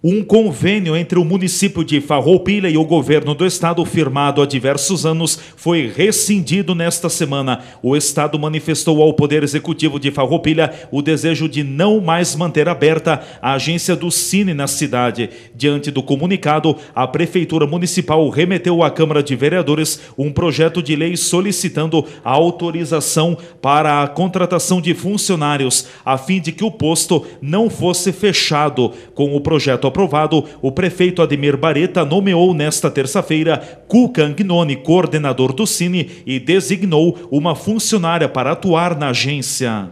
Um convênio entre o município de Farroupilha e o governo do estado, firmado há diversos anos, foi rescindido nesta semana. O estado manifestou ao Poder Executivo de Farroupilha o desejo de não mais manter aberta a agência do Cine na cidade. Diante do comunicado, a prefeitura municipal remeteu à Câmara de Vereadores um projeto de lei solicitando a autorização para a contratação de funcionários, a fim de que o posto não fosse fechado. Com o projeto aprovado, o prefeito Ademir Bareta nomeou nesta terça-feira Cuca Angnoni coordenador do Cine e designou uma funcionária para atuar na agência.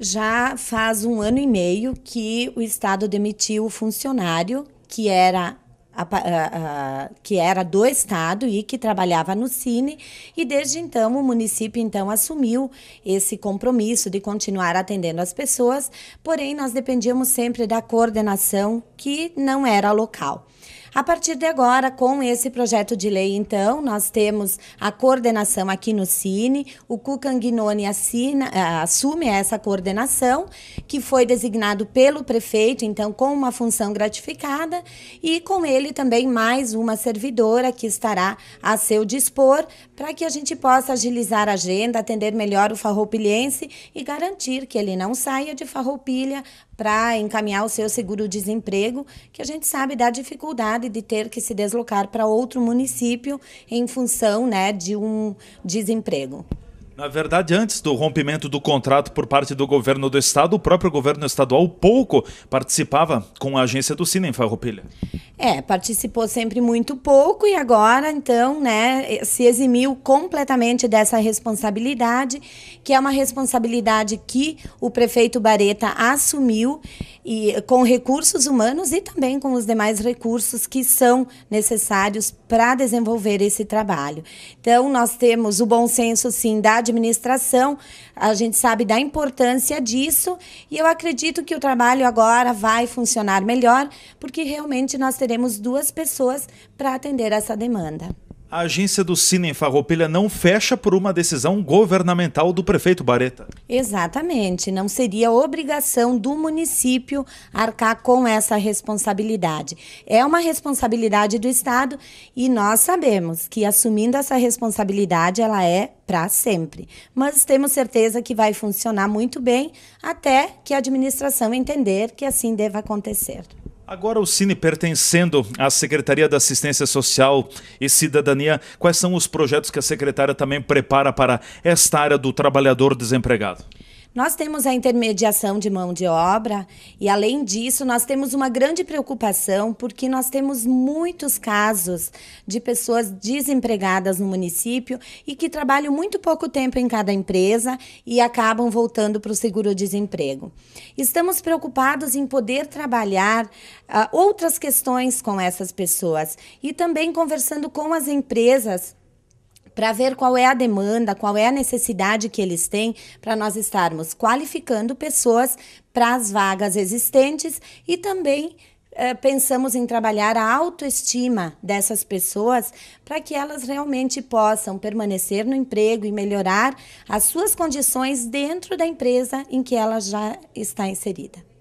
Já faz um ano e meio que o Estado demitiu o funcionário que era a, a, a, que era do Estado e que trabalhava no Cine, e desde então o município então assumiu esse compromisso de continuar atendendo as pessoas, porém nós dependíamos sempre da coordenação que não era local. A partir de agora, com esse projeto de lei, então, nós temos a coordenação aqui no Cine, o Cucanguinoni assina, eh, assume essa coordenação, que foi designado pelo prefeito, então, com uma função gratificada, e com ele também mais uma servidora que estará a seu dispor para que a gente possa agilizar a agenda, atender melhor o farroupilhense e garantir que ele não saia de farroupilha para encaminhar o seu seguro-desemprego, que a gente sabe da dificuldade de ter que se deslocar para outro município em função né, de um desemprego. Na verdade, antes do rompimento do contrato por parte do governo do estado, o próprio governo estadual pouco participava com a agência do Cine em Farroupilha. É, participou sempre muito pouco e agora, então, né, se eximiu completamente dessa responsabilidade, que é uma responsabilidade que o prefeito Bareta assumiu e com recursos humanos e também com os demais recursos que são necessários para desenvolver esse trabalho. Então, nós temos o bom senso, sim, da administração, a gente sabe da importância disso, e eu acredito que o trabalho agora vai funcionar melhor, porque realmente nós teremos duas pessoas para atender essa demanda. A agência do Cine em Farroupilha não fecha por uma decisão governamental do prefeito Bareta. Exatamente, não seria obrigação do município arcar com essa responsabilidade. É uma responsabilidade do Estado e nós sabemos que assumindo essa responsabilidade ela é para sempre. Mas temos certeza que vai funcionar muito bem até que a administração entender que assim deva acontecer. Agora, o Cine pertencendo à Secretaria da Assistência Social e Cidadania, quais são os projetos que a secretária também prepara para esta área do trabalhador desempregado? Nós temos a intermediação de mão de obra e, além disso, nós temos uma grande preocupação porque nós temos muitos casos de pessoas desempregadas no município e que trabalham muito pouco tempo em cada empresa e acabam voltando para o seguro-desemprego. Estamos preocupados em poder trabalhar uh, outras questões com essas pessoas e também conversando com as empresas para ver qual é a demanda, qual é a necessidade que eles têm, para nós estarmos qualificando pessoas para as vagas existentes e também eh, pensamos em trabalhar a autoestima dessas pessoas para que elas realmente possam permanecer no emprego e melhorar as suas condições dentro da empresa em que ela já está inserida.